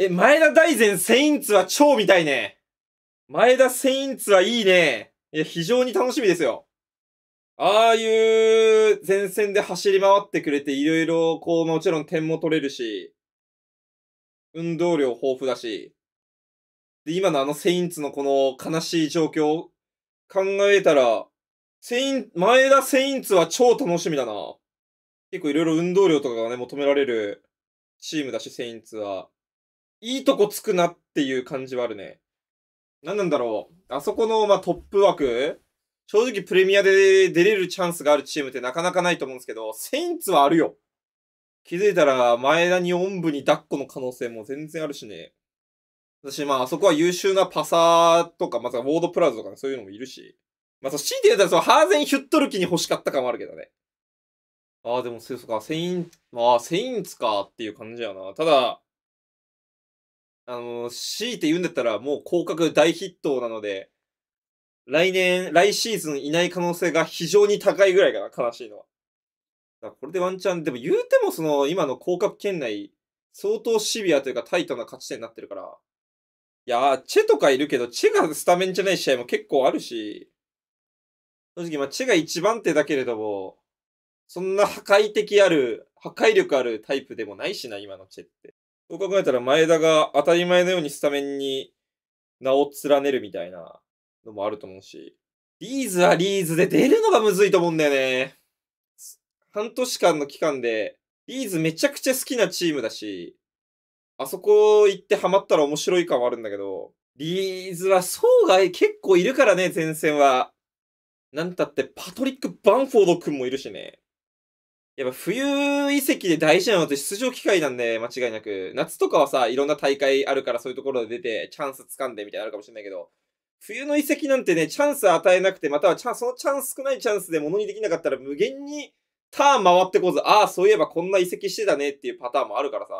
え、前田大然セインツは超見たいね。前田セインツはいいね。いや、非常に楽しみですよ。ああいう前線で走り回ってくれて、いろいろ、こう、もちろん点も取れるし、運動量豊富だし、で、今のあのセインツのこの悲しい状況考えたら、セイン、前田セインツは超楽しみだな。結構いろいろ運動量とかがね、求められるチームだし、セインツは。いいとこつくなっていう感じはあるね。何なんだろう。あそこの、まあ、トップ枠正直プレミアで出れるチャンスがあるチームってなかなかないと思うんですけど、セインツはあるよ。気づいたら、前田におんぶに抱っこの可能性も全然あるしね。私、まあ、あそこは優秀なパサーとか、まず、あ、ウォードプラズとか、ね、そういうのもいるし。まあ、そう、強いて言ったら、その、ハーゼン・ヒュットルキに欲しかった感もあるけどね。ああ、でも、そうか、セイン、まあ、セインツかっていう感じやな。ただ、あの、強いて言うんだったら、もう広角大ヒットなので、来年、来シーズンいない可能性が非常に高いぐらいかな、悲しいのは。だこれでワンチャン、でも言うてもその、今の広角圏内、相当シビアというかタイトな勝ち点になってるから。いやチェとかいるけど、チェがスタメンじゃない試合も結構あるし、正直、まあ、チェが一番手だけれども、そんな破壊的ある、破壊力あるタイプでもないしな、今のチェって。そう考えたら前田が当たり前のようにスタメンに名を連ねるみたいなのもあると思うし、リーズはリーズで出るのがむずいと思うんだよね。半年間の期間で、リーズめちゃくちゃ好きなチームだし、あそこ行ってハマったら面白い感はあるんだけど、リーズは層が結構いるからね、前線は。なんたってパトリック・バンフォード君もいるしね。やっぱ冬遺跡で大事なのって出場機会なんで、間違いなく。夏とかはさ、いろんな大会あるからそういうところで出て、チャンス掴んでみたいなのあるかもしれないけど、冬の遺跡なんてね、チャンス与えなくて、またはそのチャンス少ないチャンスで物にできなかったら無限にターン回ってこず、ああ、そういえばこんな遺跡してたねっていうパターンもあるからさ、